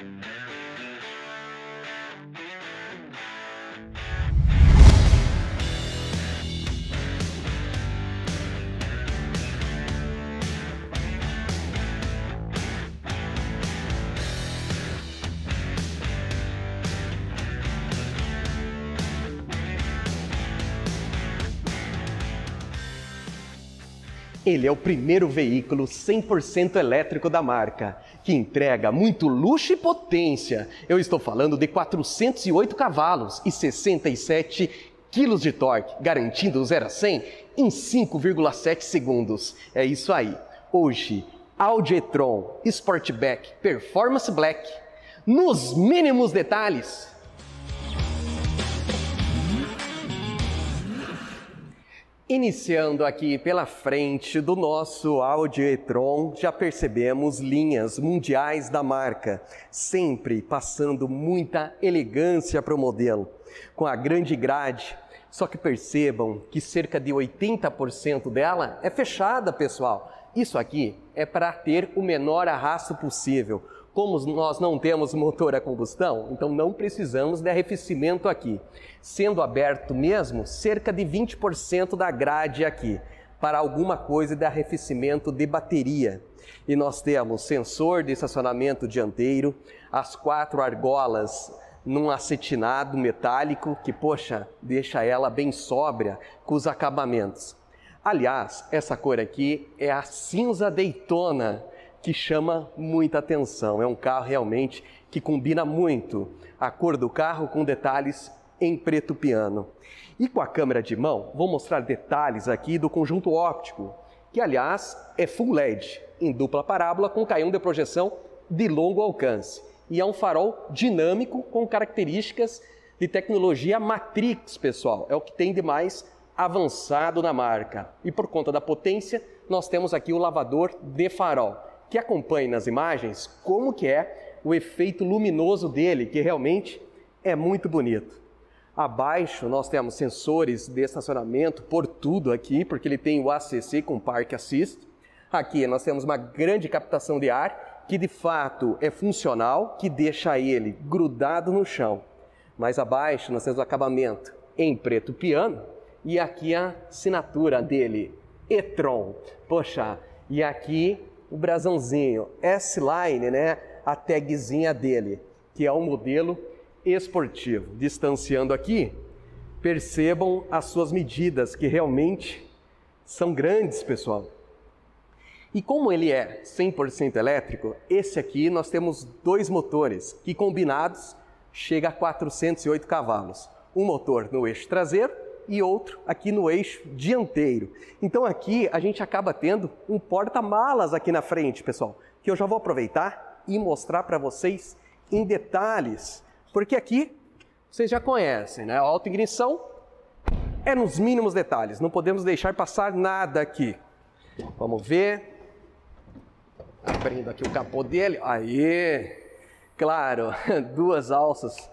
Thank Ele é o primeiro veículo 100% elétrico da marca, que entrega muito luxo e potência. Eu estou falando de 408 cavalos e 67 quilos de torque, garantindo 0 a 100 em 5,7 segundos. É isso aí. Hoje, Audi e-tron Sportback Performance Black, nos mínimos detalhes. Iniciando aqui pela frente do nosso Audi e-tron, já percebemos linhas mundiais da marca, sempre passando muita elegância para o modelo, com a grande grade. Só que percebam que cerca de 80% dela é fechada, pessoal. Isso aqui é para ter o menor arrasto possível, como nós não temos motor a combustão, então não precisamos de arrefecimento aqui, sendo aberto mesmo cerca de 20% da grade aqui para alguma coisa de arrefecimento de bateria. E nós temos sensor de estacionamento dianteiro, as quatro argolas num acetinado metálico que, poxa, deixa ela bem sóbria com os acabamentos. Aliás, essa cor aqui é a cinza Daytona que chama muita atenção. É um carro realmente que combina muito a cor do carro com detalhes em preto piano. E com a câmera de mão, vou mostrar detalhes aqui do conjunto óptico, que aliás é full LED, em dupla parábola com caião de projeção de longo alcance. E é um farol dinâmico com características de tecnologia Matrix, pessoal. É o que tem de mais avançado na marca. E por conta da potência, nós temos aqui o lavador de farol que acompanhe nas imagens como que é o efeito luminoso dele, que realmente é muito bonito. Abaixo nós temos sensores de estacionamento por tudo aqui, porque ele tem o ACC com Park Assist. Aqui nós temos uma grande captação de ar, que de fato é funcional, que deixa ele grudado no chão. Mais abaixo nós temos o acabamento em preto piano e aqui a assinatura dele, e-tron. Poxa, e aqui o brasãozinho, S-Line, né? A tagzinha dele, que é um modelo esportivo. Distanciando aqui, percebam as suas medidas, que realmente são grandes, pessoal. E como ele é 100% elétrico, esse aqui nós temos dois motores que combinados chega a 408 cavalos. Um motor no eixo traseiro e outro aqui no eixo dianteiro. Então aqui a gente acaba tendo um porta-malas aqui na frente, pessoal, que eu já vou aproveitar e mostrar para vocês em detalhes, porque aqui vocês já conhecem, né? A autoignição é nos mínimos detalhes, não podemos deixar passar nada aqui. Vamos ver. Abrindo aqui o capô dele. Aí! Claro, duas alças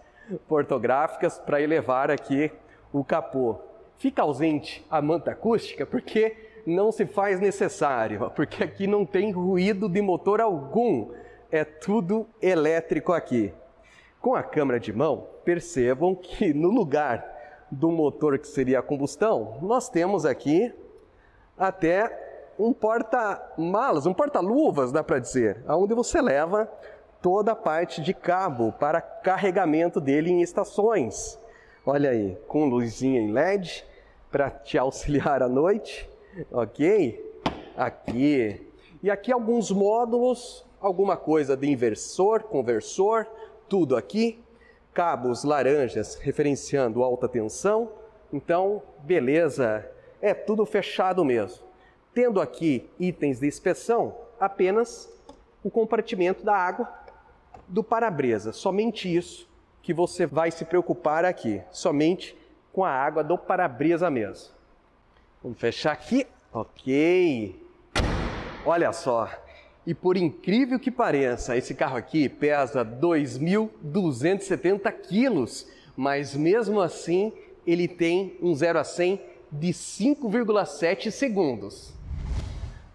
portográficas para elevar aqui o capô. Fica ausente a manta acústica porque não se faz necessário, porque aqui não tem ruído de motor algum, é tudo elétrico aqui. Com a câmera de mão, percebam que no lugar do motor que seria a combustão, nós temos aqui até um porta-malas, um porta-luvas, dá para dizer, aonde você leva toda a parte de cabo para carregamento dele em estações. Olha aí, com luzinha em LED para te auxiliar à noite, ok? Aqui. E aqui alguns módulos, alguma coisa de inversor, conversor, tudo aqui. Cabos laranjas referenciando alta tensão. Então, beleza, é tudo fechado mesmo. Tendo aqui itens de inspeção, apenas o compartimento da água do para-brisa, somente isso que você vai se preocupar aqui, somente com a água do para-brisa mesmo. Vamos fechar aqui. Ok. Olha só. E por incrível que pareça, esse carro aqui pesa 2.270 quilos, mas mesmo assim ele tem um 0 a 100 de 5,7 segundos.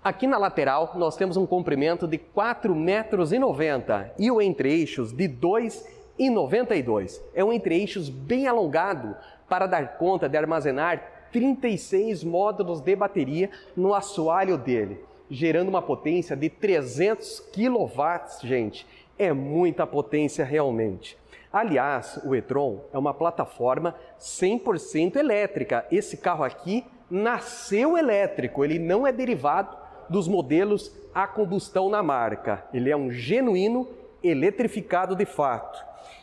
Aqui na lateral nós temos um comprimento de 4,90 metros e o entre-eixos de 2,90 e 92. É um entre-eixos bem alongado para dar conta de armazenar 36 módulos de bateria no assoalho dele, gerando uma potência de 300 kW, gente. É muita potência realmente. Aliás, o e-tron é uma plataforma 100% elétrica. Esse carro aqui nasceu elétrico, ele não é derivado dos modelos a combustão na marca. Ele é um genuíno eletrificado de fato.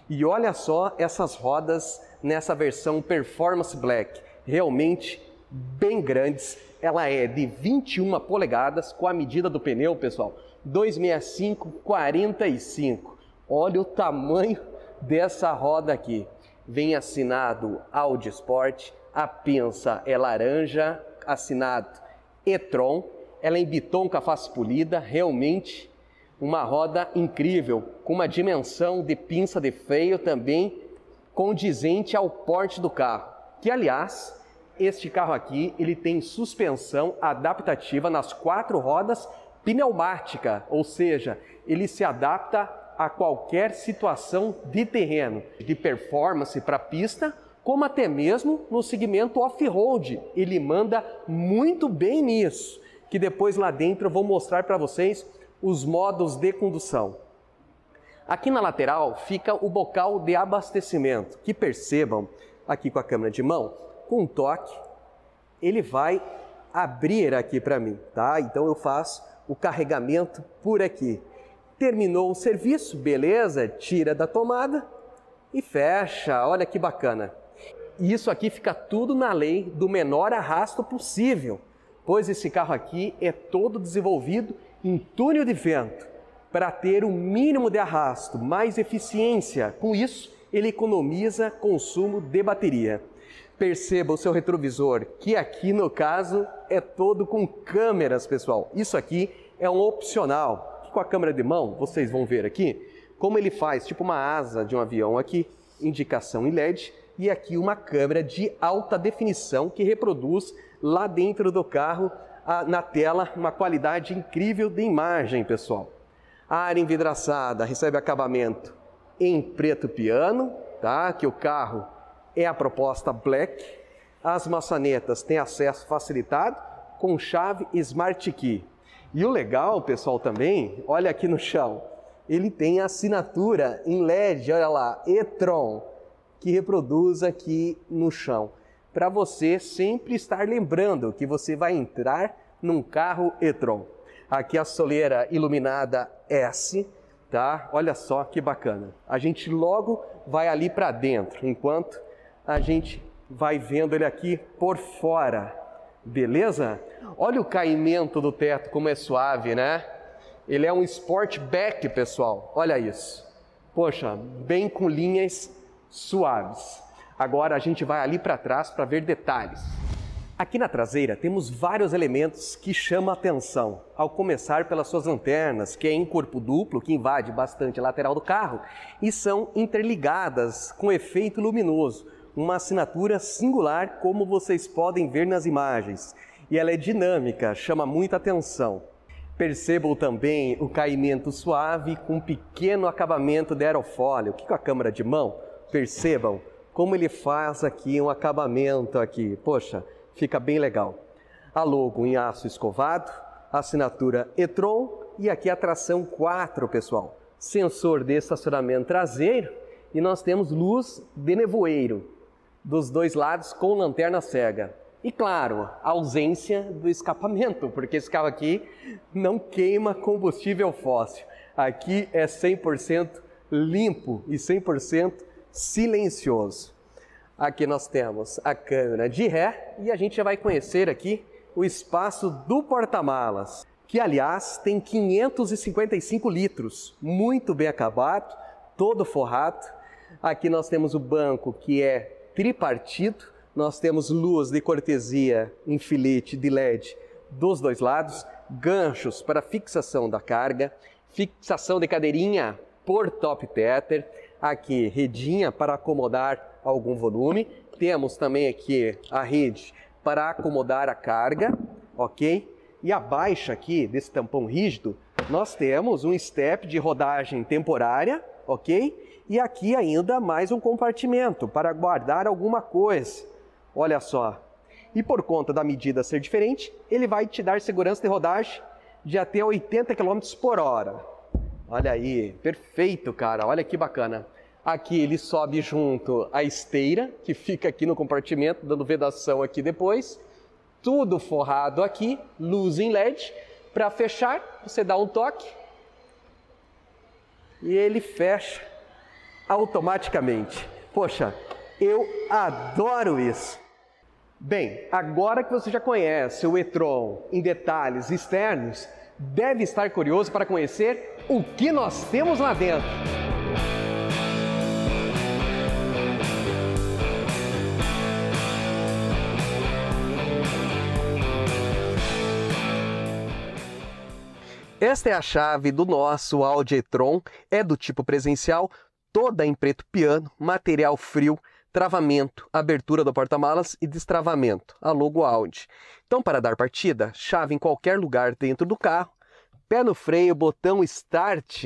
E olha só essas rodas nessa versão Performance Black, realmente bem grandes. Ela é de 21 polegadas com a medida do pneu, pessoal, 265 45. Olha o tamanho dessa roda aqui. Vem assinado Audi Sport, a pinça é laranja, assinado e-tron. Ela é em biton com a face polida, realmente uma roda incrível, com uma dimensão de pinça de freio também condizente ao porte do carro. Que aliás, este carro aqui, ele tem suspensão adaptativa nas quatro rodas pneumática, ou seja, ele se adapta a qualquer situação de terreno, de performance para pista, como até mesmo no segmento off-road. Ele manda muito bem nisso, que depois lá dentro eu vou mostrar para vocês os modos de condução. Aqui na lateral fica o bocal de abastecimento, que percebam aqui com a câmera de mão, com um toque, ele vai abrir aqui para mim, tá? Então eu faço o carregamento por aqui. Terminou o serviço, beleza? Tira da tomada e fecha. Olha que bacana. E Isso aqui fica tudo na lei do menor arrasto possível, pois esse carro aqui é todo desenvolvido um túnel de vento para ter o mínimo de arrasto, mais eficiência. Com isso, ele economiza consumo de bateria. Perceba o seu retrovisor, que aqui no caso é todo com câmeras, pessoal. Isso aqui é um opcional. Com a câmera de mão, vocês vão ver aqui como ele faz, tipo uma asa de um avião aqui, indicação em LED, e aqui uma câmera de alta definição que reproduz lá dentro do carro na tela uma qualidade incrível de imagem, pessoal. A área envidraçada recebe acabamento em preto piano, tá? Que o carro é a proposta black. As maçanetas têm acesso facilitado com chave Smart Key. E o legal, pessoal, também, olha aqui no chão, ele tem a assinatura em LED, olha lá, e-tron, que reproduz aqui no chão para você sempre estar lembrando que você vai entrar num carro e-tron. Aqui a soleira iluminada S, tá? Olha só que bacana. A gente logo vai ali para dentro, enquanto a gente vai vendo ele aqui por fora. Beleza? Olha o caimento do teto como é suave, né? Ele é um Sportback, pessoal. Olha isso. Poxa, bem com linhas suaves. Agora a gente vai ali para trás para ver detalhes. Aqui na traseira temos vários elementos que chamam a atenção, ao começar pelas suas lanternas, que é em corpo duplo, que invade bastante a lateral do carro, e são interligadas com efeito luminoso, uma assinatura singular como vocês podem ver nas imagens. E ela é dinâmica, chama muita atenção. Percebam também o caimento suave com um pequeno acabamento de aerofólio, que com a câmera de mão, percebam como ele faz aqui um acabamento aqui. Poxa, Fica bem legal. A logo em aço escovado, assinatura e-tron e aqui a tração 4, pessoal. Sensor de estacionamento traseiro e nós temos luz de nevoeiro dos dois lados com lanterna cega. E claro, a ausência do escapamento, porque esse carro aqui não queima combustível fóssil. Aqui é 100% limpo e 100% silencioso. Aqui nós temos a câmera de ré e a gente já vai conhecer aqui o espaço do porta-malas, que aliás tem 555 litros, muito bem acabado, todo forrado. Aqui nós temos o banco que é tripartido, nós temos luz de cortesia em filete de LED dos dois lados, ganchos para fixação da carga, fixação de cadeirinha por top tether, aqui redinha para acomodar algum volume. Temos também aqui a rede para acomodar a carga, ok? E abaixo aqui desse tampão rígido, nós temos um step de rodagem temporária, ok? E aqui ainda mais um compartimento para guardar alguma coisa. Olha só. E por conta da medida ser diferente, ele vai te dar segurança de rodagem de até 80 km por hora. Olha aí, perfeito, cara. Olha que bacana. Aqui ele sobe junto à esteira, que fica aqui no compartimento, dando vedação aqui depois. Tudo forrado aqui, luz em LED. Para fechar, você dá um toque e ele fecha automaticamente. Poxa, eu adoro isso! Bem, agora que você já conhece o e-tron em detalhes externos, deve estar curioso para conhecer o que nós temos lá dentro. Esta é a chave do nosso Audi e-tron, é do tipo presencial, toda em preto piano, material frio, travamento, abertura do porta-malas e destravamento, a logo Audi. Então, para dar partida, chave em qualquer lugar dentro do carro, pé no freio, botão Start,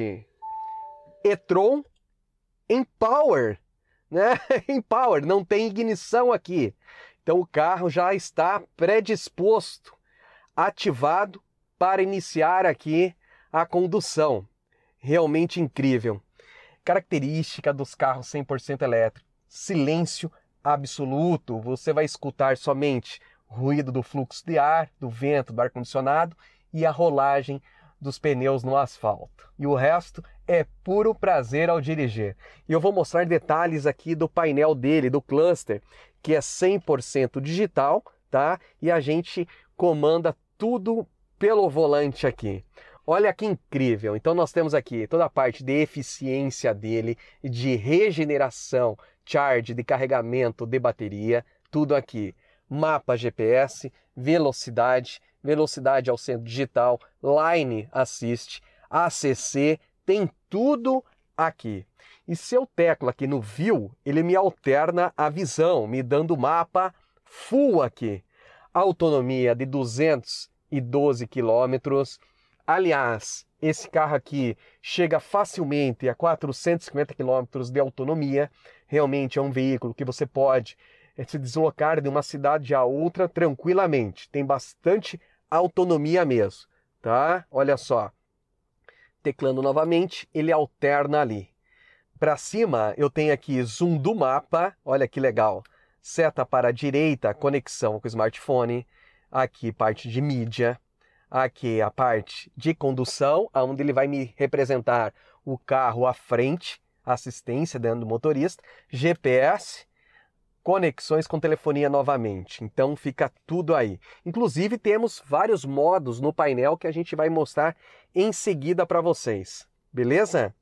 e-tron em Power, né? em Power, não tem ignição aqui. Então, o carro já está predisposto, ativado para iniciar aqui a condução. Realmente incrível. Característica dos carros 100% elétricos: silêncio absoluto. Você vai escutar somente ruído do fluxo de ar, do vento, do ar-condicionado e a rolagem dos pneus no asfalto. E o resto é puro prazer ao dirigir. E eu vou mostrar detalhes aqui do painel dele, do cluster, que é 100% digital, tá? E a gente comanda tudo pelo volante aqui. Olha que incrível! Então, nós temos aqui toda a parte de eficiência dele, de regeneração, charge, de carregamento, de bateria, tudo aqui. Mapa GPS, velocidade, velocidade ao centro digital, Line Assist, ACC, tem tudo aqui. E se eu teclo aqui no View, ele me alterna a visão, me dando mapa full aqui. Autonomia de 200 112 quilômetros. Aliás, esse carro aqui chega facilmente a 450 quilômetros de autonomia. Realmente é um veículo que você pode eh, se deslocar de uma cidade a outra tranquilamente. Tem bastante autonomia mesmo, tá? Olha só. Teclando novamente, ele alterna ali. Para cima, eu tenho aqui zoom do mapa. Olha que legal. Seta para a direita, conexão com o smartphone aqui parte de mídia, aqui a parte de condução, onde ele vai me representar o carro à frente, assistência dentro né, do motorista, GPS, conexões com telefonia novamente. Então fica tudo aí. Inclusive temos vários modos no painel que a gente vai mostrar em seguida para vocês. Beleza?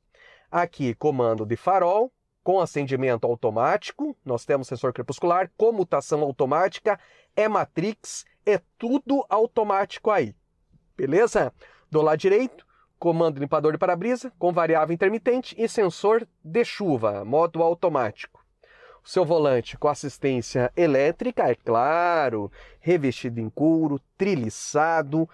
Aqui comando de farol com acendimento automático, nós temos sensor crepuscular, comutação automática, é matrix, é tudo automático aí. Beleza? Do lado direito, comando limpador de para-brisa com variável intermitente e sensor de chuva, modo automático. O seu volante com assistência elétrica, é claro, revestido em couro, triliçado,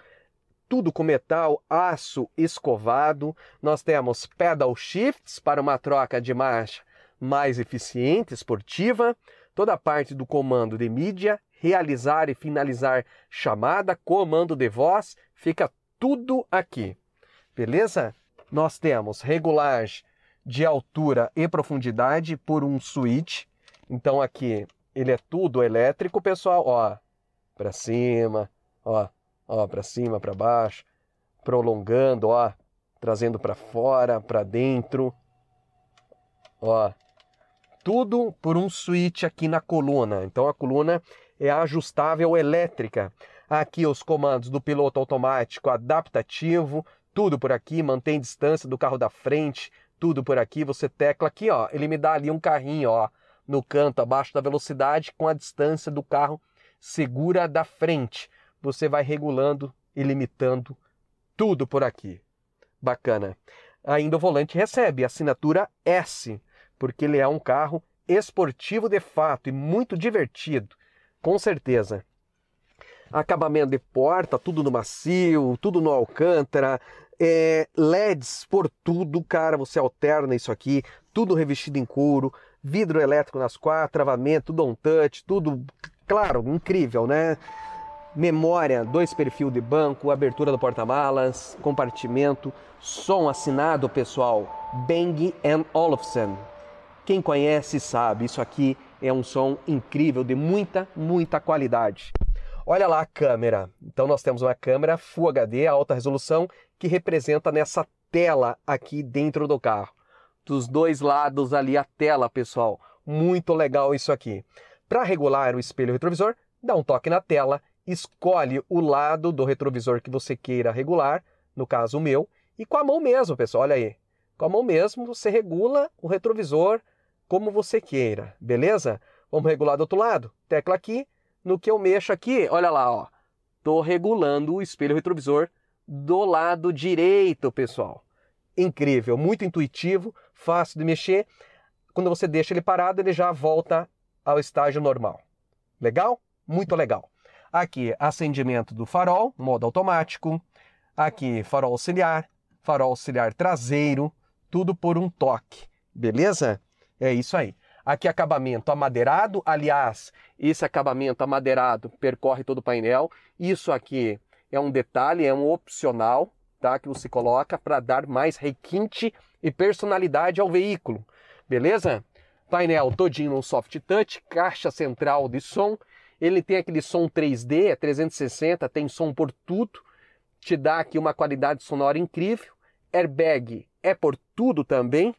tudo com metal, aço escovado. Nós temos pedal shifts para uma troca de marcha mais eficiente, esportiva. Toda a parte do comando de mídia, realizar e finalizar chamada, comando de voz, fica tudo aqui. Beleza? Nós temos regulagem de altura e profundidade por um switch. Então aqui ele é tudo elétrico, pessoal, ó. Para cima, ó, ó, para cima, para baixo, prolongando, ó, trazendo para fora, para dentro. Ó. Tudo por um switch aqui na coluna. Então a coluna é ajustável elétrica. Aqui os comandos do piloto automático adaptativo, tudo por aqui, mantém distância do carro da frente, tudo por aqui, você tecla aqui, ó, ele me dá ali um carrinho, ó, no canto abaixo da velocidade com a distância do carro segura da frente. Você vai regulando e limitando tudo por aqui. Bacana. Ainda o volante recebe a assinatura S, porque ele é um carro esportivo de fato e muito divertido com certeza. Acabamento de porta, tudo no macio, tudo no alcântara, é, LEDs por tudo, cara, você alterna isso aqui, tudo revestido em couro, vidro elétrico nas quatro, travamento, tudo on touch, tudo, claro, incrível, né? Memória, dois perfil de banco, abertura do porta-malas, compartimento, som assinado, pessoal, Bang Olufsen. Quem conhece sabe, isso aqui é um som incrível, de muita, muita qualidade. Olha lá a câmera. Então nós temos uma câmera Full HD, alta resolução, que representa nessa tela aqui dentro do carro. Dos dois lados ali a tela, pessoal. Muito legal isso aqui. Para regular o espelho retrovisor, dá um toque na tela, escolhe o lado do retrovisor que você queira regular, no caso o meu, e com a mão mesmo, pessoal, olha aí. Com a mão mesmo, você regula o retrovisor como você queira, beleza? Vamos regular do outro lado. Tecla aqui, no que eu mexo aqui, olha lá, ó. Tô regulando o espelho retrovisor do lado direito, pessoal. Incrível, muito intuitivo, fácil de mexer. Quando você deixa ele parado, ele já volta ao estágio normal. Legal? Muito legal. Aqui, acendimento do farol, modo automático. Aqui, farol auxiliar, farol auxiliar traseiro, tudo por um toque. Beleza? É isso aí. Aqui é acabamento amadeirado, aliás, esse acabamento amadeirado percorre todo o painel. Isso aqui é um detalhe, é um opcional, tá? Que você coloca para dar mais requinte e personalidade ao veículo. Beleza? Painel todinho no soft touch, caixa central de som. Ele tem aquele som 3D, é 360, tem som por tudo. Te dá aqui uma qualidade sonora incrível. Airbag é por tudo também,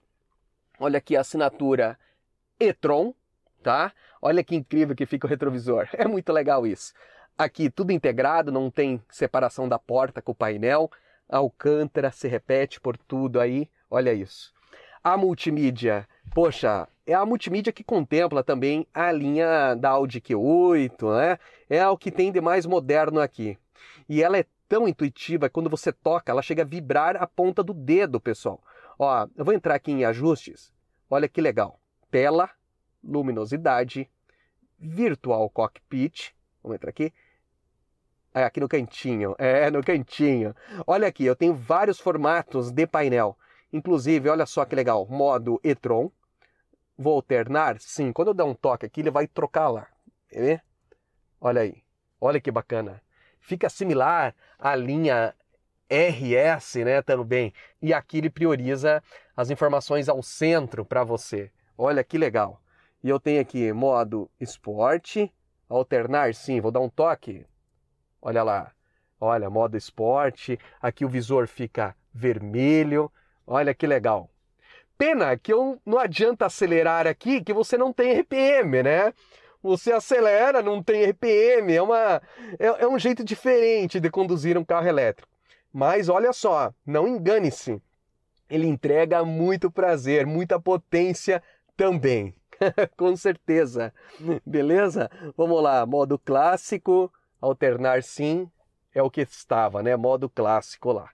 Olha aqui a assinatura e-tron, tá? Olha que incrível que fica o retrovisor. É muito legal isso. Aqui tudo integrado, não tem separação da porta com o painel. Alcântara se repete por tudo aí. Olha isso. A multimídia, poxa, é a multimídia que contempla também a linha da Audi Q8, né? É o que tem de mais moderno aqui. E ela é tão intuitiva, quando você toca, ela chega a vibrar a ponta do dedo, pessoal. Ó, eu vou entrar aqui em ajustes Olha que legal. Tela, luminosidade, virtual cockpit. Vamos entrar aqui. É aqui no cantinho. É, no cantinho. Olha aqui, eu tenho vários formatos de painel. Inclusive, olha só que legal, modo e-tron. Vou alternar? Sim. Quando eu dar um toque aqui, ele vai trocar lá. Quer ver? Olha aí. Olha que bacana. Fica similar à linha RS, né, também. E aqui ele prioriza as informações ao centro para você. Olha que legal. E eu tenho aqui modo esporte, alternar sim, vou dar um toque. Olha lá. Olha, modo esporte, aqui o visor fica vermelho. Olha que legal. Pena que eu não adianta acelerar aqui que você não tem RPM, né? Você acelera, não tem RPM, é, uma, é, é um jeito diferente de conduzir um carro elétrico. Mas olha só, não engane-se. Ele entrega muito prazer, muita potência também. Com certeza. Beleza? Vamos lá, modo clássico, alternar sim, é o que estava, né? Modo clássico lá.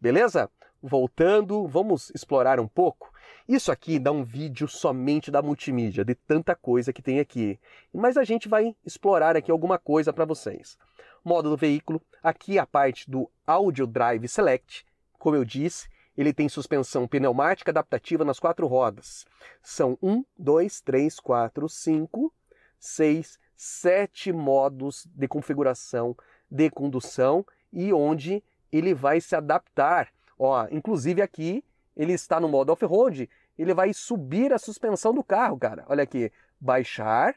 Beleza? Voltando, vamos explorar um pouco. Isso aqui dá um vídeo somente da multimídia, de tanta coisa que tem aqui. Mas a gente vai explorar aqui alguma coisa para vocês modo do veículo. Aqui a parte do Audio Drive Select, como eu disse, ele tem suspensão pneumática adaptativa nas quatro rodas. São um, dois, três, quatro, cinco, seis, sete modos de configuração de condução e onde ele vai se adaptar. Ó, inclusive aqui ele está no modo off-road, ele vai subir a suspensão do carro, cara. Olha aqui, baixar,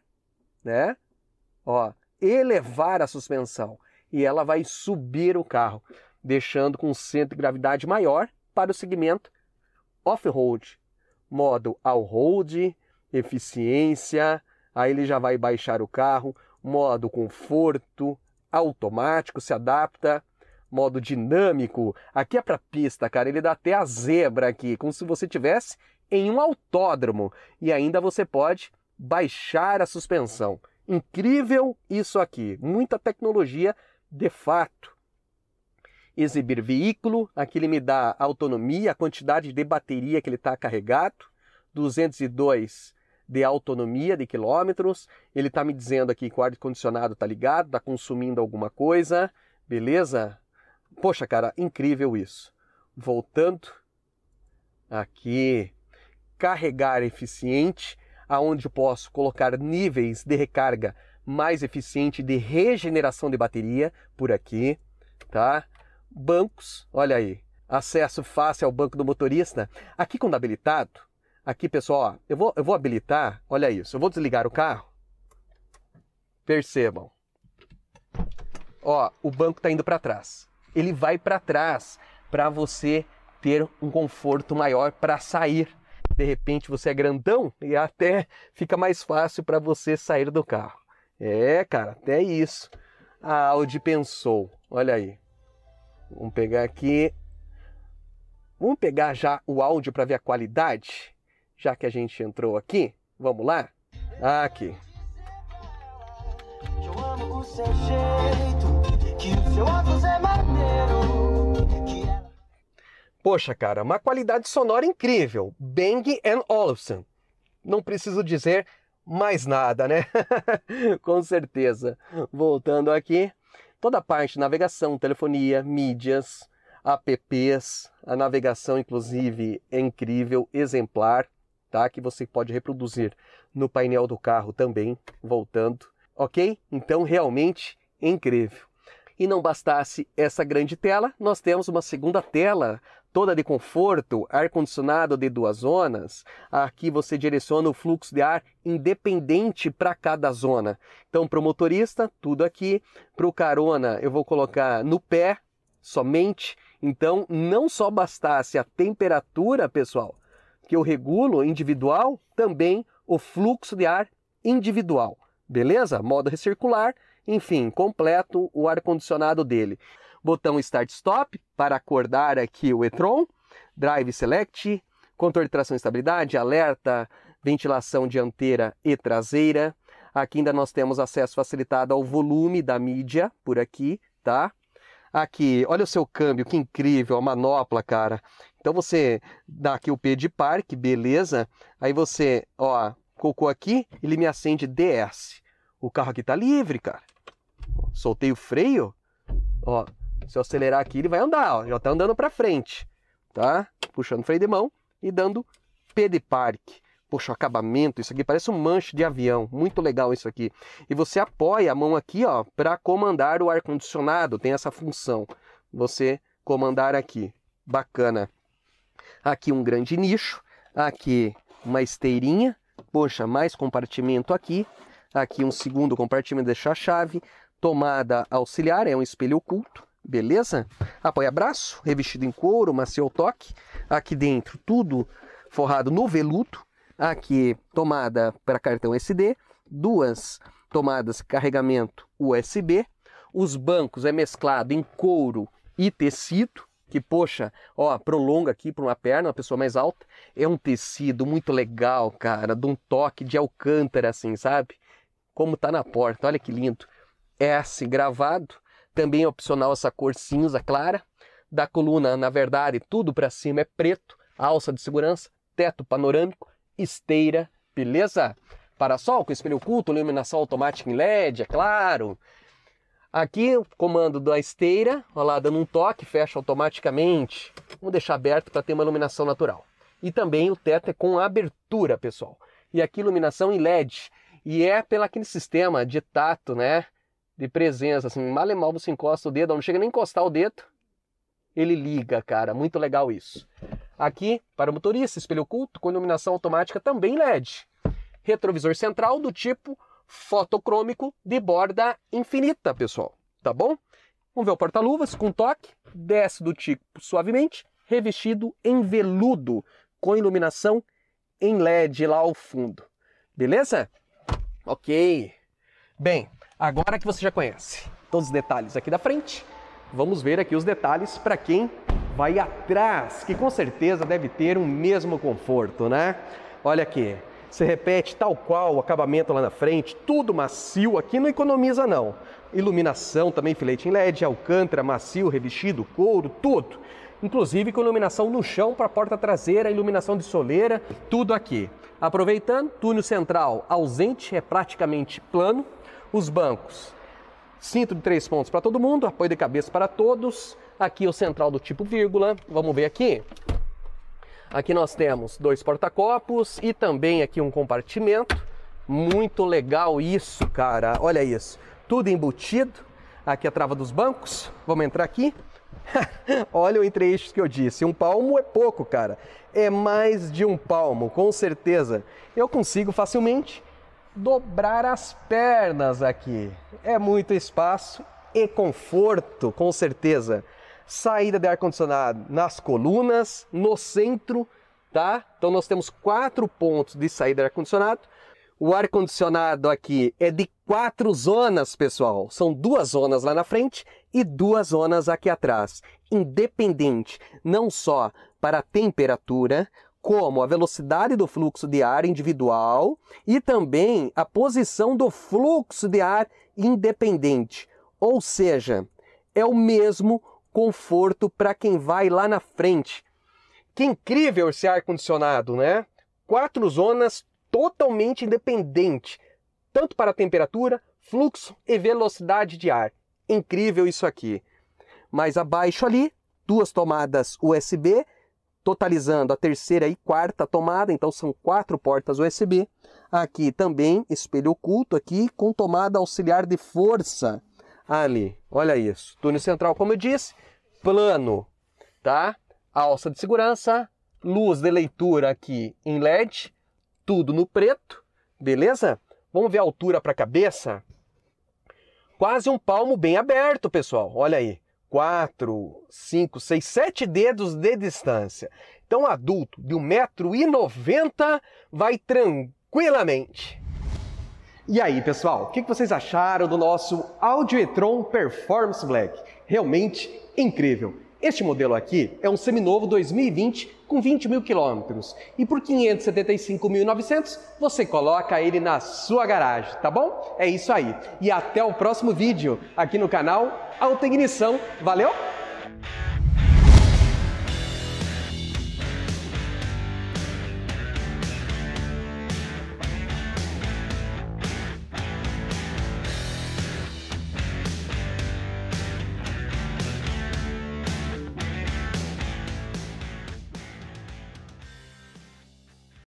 né? Ó, elevar a suspensão e ela vai subir o carro, deixando com um centro de gravidade maior para o segmento off-road, modo all-road, eficiência, aí ele já vai baixar o carro, modo conforto, automático, se adapta, modo dinâmico. Aqui é para pista, cara, ele dá até a zebra aqui, como se você tivesse em um autódromo e ainda você pode baixar a suspensão. Incrível isso aqui, muita tecnologia de fato. Exibir veículo, aqui ele me dá autonomia, a quantidade de bateria que ele está carregado, 202 de autonomia de quilômetros. Ele está me dizendo aqui que o ar-condicionado está ligado, está consumindo alguma coisa, beleza? Poxa, cara, incrível isso. Voltando aqui, carregar eficiente, aonde posso colocar níveis de recarga mais eficiente de regeneração de bateria por aqui, tá? Bancos, olha aí, acesso fácil ao banco do motorista. Aqui quando habilitado, aqui pessoal, ó, eu vou, eu vou habilitar, olha isso, eu vou desligar o carro, percebam, ó, o banco está indo para trás. Ele vai para trás para você ter um conforto maior para sair de repente você é grandão e até fica mais fácil para você sair do carro. É, cara, até isso. A Audi pensou. Olha aí. Vamos pegar aqui. Vamos pegar já o áudio para ver a qualidade, já que a gente entrou aqui. Vamos lá? Aqui. Eu amo o seu jeito, que o seu é maneiro. Poxa, cara, uma qualidade sonora incrível. Bang Olufsen. Não preciso dizer mais nada, né? Com certeza. Voltando aqui, toda a parte de navegação, telefonia, mídias, apps, a navegação inclusive é incrível, exemplar, tá? Que você pode reproduzir no painel do carro também, voltando, OK? Então realmente incrível. E não bastasse essa grande tela, nós temos uma segunda tela toda de conforto, ar-condicionado de duas zonas, aqui você direciona o fluxo de ar independente para cada zona. Então, para o motorista, tudo aqui. Para o carona, eu vou colocar no pé somente. Então, não só bastasse a temperatura, pessoal, que eu regulo individual, também o fluxo de ar individual. Beleza? Modo recircular, enfim, completo o ar-condicionado dele. Botão Start Stop, para acordar aqui o e-tron, drive select, controle de tração e estabilidade, alerta, ventilação dianteira e traseira. Aqui ainda nós temos acesso facilitado ao volume da mídia por aqui, tá? Aqui, olha o seu câmbio, que incrível, a manopla, cara. Então você dá aqui o P de parque, beleza? Aí você, ó, colocou aqui, ele me acende DS. O carro aqui tá livre, cara. Soltei o freio, ó, se eu acelerar aqui, ele vai andar, ó, já está andando para frente, tá? Puxando freio de mão e dando P de parque. Poxa, o acabamento, isso aqui parece um manche de avião, muito legal isso aqui. E você apoia a mão aqui, ó, para comandar o ar condicionado, tem essa função. Você comandar aqui. Bacana. Aqui um grande nicho, aqui uma esteirinha, poxa, mais compartimento aqui, aqui um segundo compartimento deixar a chave, tomada auxiliar, é um espelho oculto, beleza? Apoia-braço, ah, revestido em couro, macio toque. Aqui dentro, tudo forrado no veludo. Aqui, tomada para cartão SD, duas tomadas carregamento USB. Os bancos é mesclado em couro e tecido, que poxa, ó, prolonga aqui para uma perna, uma pessoa mais alta. É um tecido muito legal, cara, de um toque de alcântara assim, sabe? Como tá na porta, olha que lindo. É S assim gravado, também é opcional essa cor cinza clara. Da coluna, na verdade, tudo para cima é preto, alça de segurança, teto panorâmico, esteira, beleza? Parasol com espelho oculto, iluminação automática em LED, é claro. Aqui, o comando da esteira, olha lá, dando um toque, fecha automaticamente. Vamos deixar aberto para ter uma iluminação natural. E também o teto é com abertura, pessoal. E aqui iluminação em LED. E é pelo aquele sistema de tato, né? de presença, assim, mal e mal você encosta o dedo, não chega nem encostar o dedo, ele liga, cara, muito legal isso. Aqui, para o motorista, espelho oculto com iluminação automática também LED. Retrovisor central do tipo fotocrômico de borda infinita, pessoal, tá bom? Vamos ver o porta-luvas com toque, desce do tipo suavemente, revestido em veludo, com iluminação em LED lá ao fundo. Beleza? Ok. Bem, Agora que você já conhece todos os detalhes aqui da frente, vamos ver aqui os detalhes para quem vai atrás, que com certeza deve ter o mesmo conforto, né? Olha aqui, você repete tal qual o acabamento lá na frente, tudo macio, aqui não economiza não. Iluminação também, filete em LED, alcântara, macio, revestido, couro, tudo. Inclusive com iluminação no chão para a porta traseira, iluminação de soleira, tudo aqui. Aproveitando, túnel central ausente, é praticamente plano, os bancos. Cinto de três pontos para todo mundo, apoio de cabeça para todos. Aqui o central do tipo vírgula. Vamos ver aqui. Aqui nós temos dois porta-copos e também aqui um compartimento. Muito legal isso, cara. Olha isso. Tudo embutido. Aqui a trava dos bancos. Vamos entrar aqui. Olha o entre eixos que eu disse. Um palmo é pouco, cara. É mais de um palmo, com certeza. Eu consigo facilmente dobrar as pernas aqui. É muito espaço e conforto, com certeza. Saída de ar-condicionado nas colunas, no centro, tá? Então nós temos quatro pontos de saída de ar-condicionado. O ar-condicionado aqui é de quatro zonas, pessoal. São duas zonas lá na frente e duas zonas aqui atrás. Independente, não só para a temperatura, como a velocidade do fluxo de ar individual e também a posição do fluxo de ar independente. Ou seja, é o mesmo conforto para quem vai lá na frente. Que incrível esse ar-condicionado, né? Quatro zonas totalmente independente, tanto para temperatura, fluxo e velocidade de ar. Incrível isso aqui. Mais abaixo ali, duas tomadas USB totalizando a terceira e quarta tomada, então são quatro portas USB. Aqui também espelho oculto aqui com tomada auxiliar de força ali. Olha isso. Túnel central, como eu disse, plano, tá? Alça de segurança, luz de leitura aqui em LED, tudo no preto, beleza? Vamos ver a altura para a cabeça? Quase um palmo bem aberto, pessoal. Olha aí. 4, 5, 6, 7 dedos de distância. Então, um adulto de 1,90m vai tranquilamente. E aí, pessoal, o que vocês acharam do nosso Audiotron Performance Black? Realmente incrível! Este modelo aqui é um seminovo 2020 com 20 mil quilômetros e por 575.900 você coloca ele na sua garagem, tá bom? É isso aí. E até o próximo vídeo aqui no canal Autoignição. Valeu!